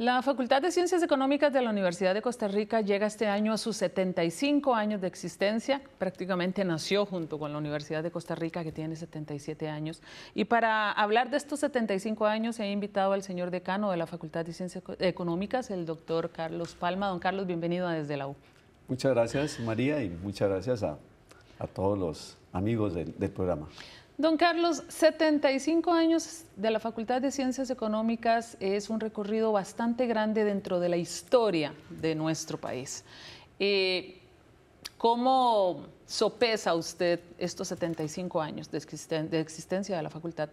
La Facultad de Ciencias Económicas de la Universidad de Costa Rica llega este año a sus 75 años de existencia. Prácticamente nació junto con la Universidad de Costa Rica, que tiene 77 años. Y para hablar de estos 75 años, he invitado al señor decano de la Facultad de Ciencias Económicas, el doctor Carlos Palma. Don Carlos, bienvenido Desde la U. Muchas gracias, María, y muchas gracias a, todos los amigos del programa. Don Carlos, 75 años de la Facultad de Ciencias Económicas es un recorrido bastante grande dentro de la historia de nuestro país. Eh, ¿Cómo sopesa usted estos 75 años de, existencia de la facultad?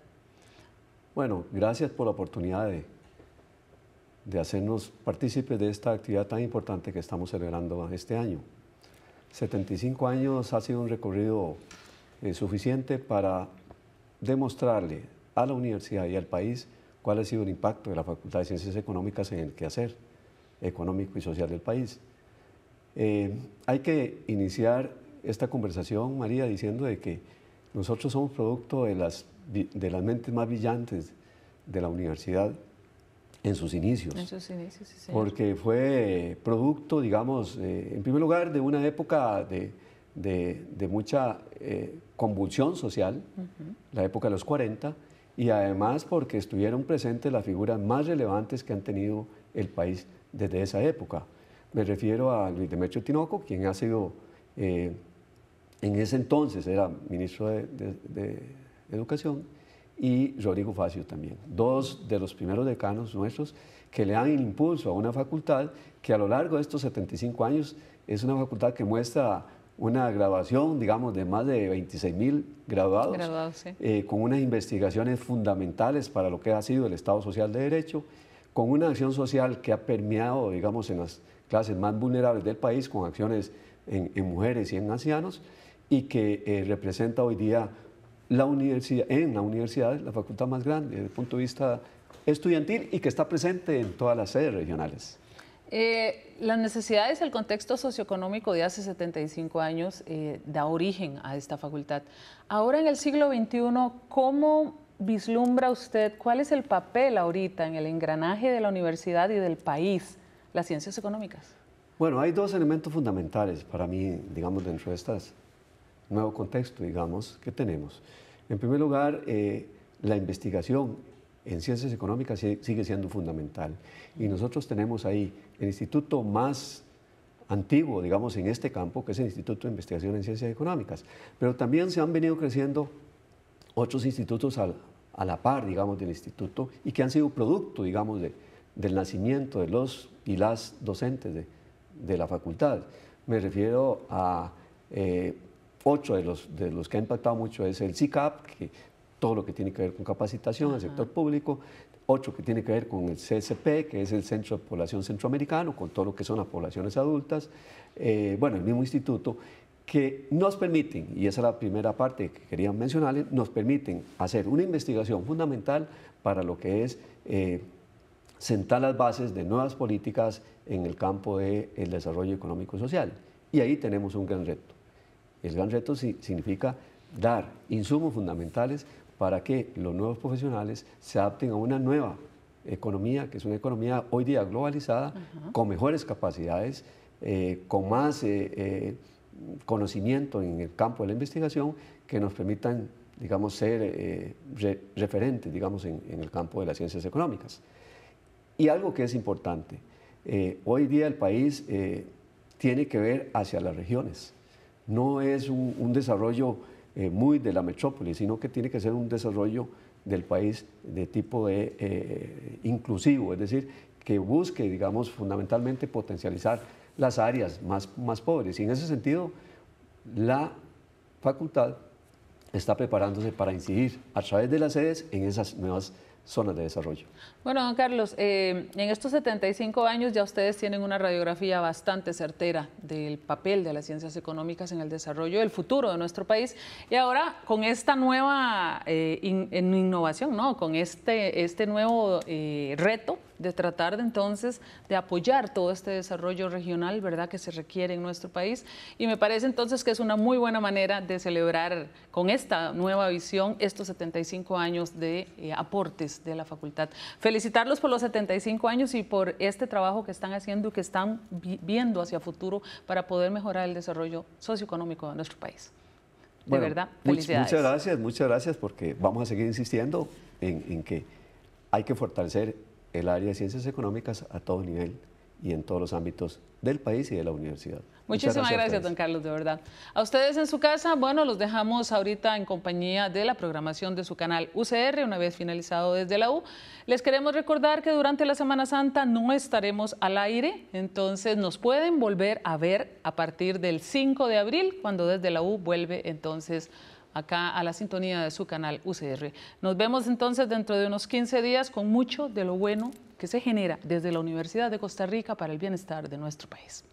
Bueno, gracias por la oportunidad de, de hacernos partícipes de esta actividad tan importante que estamos celebrando este año. 75 años ha sido un recorrido suficiente para demostrarle a la universidad y al país cuál ha sido el impacto de la Facultad de Ciencias Económicas en el quehacer económico y social del país. Eh, hay que iniciar esta conversación, María, diciendo de que nosotros somos producto de las, de las mentes más brillantes de la universidad en sus inicios. En sus inicios, sí, Porque fue producto, digamos, eh, en primer lugar, de una época de de, mucha eh, convulsión social, la época de los 40, y además porque estuvieron presentes las figuras más relevantes que han tenido el país desde esa época. Me refiero a Luis Demetrio Tinoco, quien ha sido, eh, en ese entonces era ministro de, Educación, y Rodrigo Facio también, dos de los primeros decanos nuestros que le dan el impulso a una facultad que a lo largo de estos 75 años es una facultad que muestra una graduación, digamos, de más de 26 mil graduados, eh, con unas investigaciones fundamentales para lo que ha sido el Estado Social de Derecho, con una acción social que ha permeado, digamos, en las clases más vulnerables del país, con acciones en, mujeres y en ancianos, y que eh, representa hoy día la universidad, en la universidad, la facultad más grande desde el punto de vista estudiantil y que está presente en todas las sedes regionales. Eh, las necesidades, el contexto socioeconómico de hace 75 años eh, da origen a esta facultad. Ahora en el siglo XXI, ¿cómo vislumbra usted cuál es el papel ahorita en el engranaje de la universidad y del país, las ciencias económicas? Bueno, hay dos elementos fundamentales para mí, digamos, dentro de este nuevo contexto, digamos, que tenemos. En primer lugar, eh, la investigación en ciencias económicas sigue siendo fundamental. Y nosotros tenemos ahí el instituto más antiguo, digamos, en este campo, que es el Instituto de Investigación en Ciencias Económicas. Pero también se han venido creciendo otros institutos a la par, digamos, del instituto y que han sido producto, digamos, del nacimiento de los y las docentes de, la facultad. Me refiero a... Eh, ocho de los, de los que ha impactado mucho es el CICAP, que todo lo que tiene que ver con capacitación al sector público, otro que tiene que ver con el CSP, que es el Centro de Población Centroamericano, con todo lo que son las poblaciones adultas, eh, bueno, el mismo instituto, que nos permiten, y esa es la primera parte que quería mencionarles, nos permiten hacer una investigación fundamental para lo que es eh, sentar las bases de nuevas políticas en el campo del desarrollo económico y social. Y ahí tenemos un gran reto. El gran reto significa dar insumos fundamentales para que los nuevos profesionales se adapten a una nueva economía, que es una economía hoy día globalizada, con mejores capacidades, eh, con más eh, eh, conocimiento en el campo de la investigación, que nos permitan, digamos, ser referentes, digamos, en, el campo de las ciencias económicas. Y algo que es importante, hoy día el país tiene que ver hacia las regiones. No es un desarrollo eh, muy de la metrópoli, sino que tiene que ser un desarrollo del país de tipo de, eh, inclusivo, es decir, que busque, digamos, fundamentalmente potencializar las áreas más, más pobres. Y en ese sentido, la facultad está preparándose para incidir a través de las sedes en esas nuevas zonas de desarrollo. Bueno, don Carlos, eh, en estos 75 años ya ustedes tienen una radiografía bastante certera del papel de las ciencias económicas en el desarrollo del futuro de nuestro país y ahora con esta nueva eh, innovación, ¿no? con este, este nuevo eh, reto de tratar de entonces de apoyar todo este desarrollo regional, ¿verdad?, que se requiere en nuestro país. Y me parece entonces que es una muy buena manera de celebrar con esta nueva visión estos 75 años de eh, aportes de la facultad. Felicitarlos por los 75 años y por este trabajo que están haciendo y que están viendo hacia futuro para poder mejorar el desarrollo socioeconómico de nuestro país. De verdad, felicidades. Muchas gracias, muchas gracias porque vamos a seguir insistiendo en que hay que fortalecer el área de ciencias económicas a todo nivel y en todos los ámbitos del país y de la universidad. Muchísimas gracias, gracias, don Carlos, de verdad. A ustedes en su casa, bueno, los dejamos ahorita en compañía de la programación de su canal UCR, una vez finalizado desde la U. Les queremos recordar que durante la Semana Santa no estaremos al aire, entonces nos pueden volver a ver a partir del 5 de abril, cuando desde la U vuelve entonces acá a la sintonía de su canal UCR. Nos vemos entonces dentro de unos 15 días con mucho de lo bueno que se genera desde la Universidad de Costa Rica para el bienestar de nuestro país.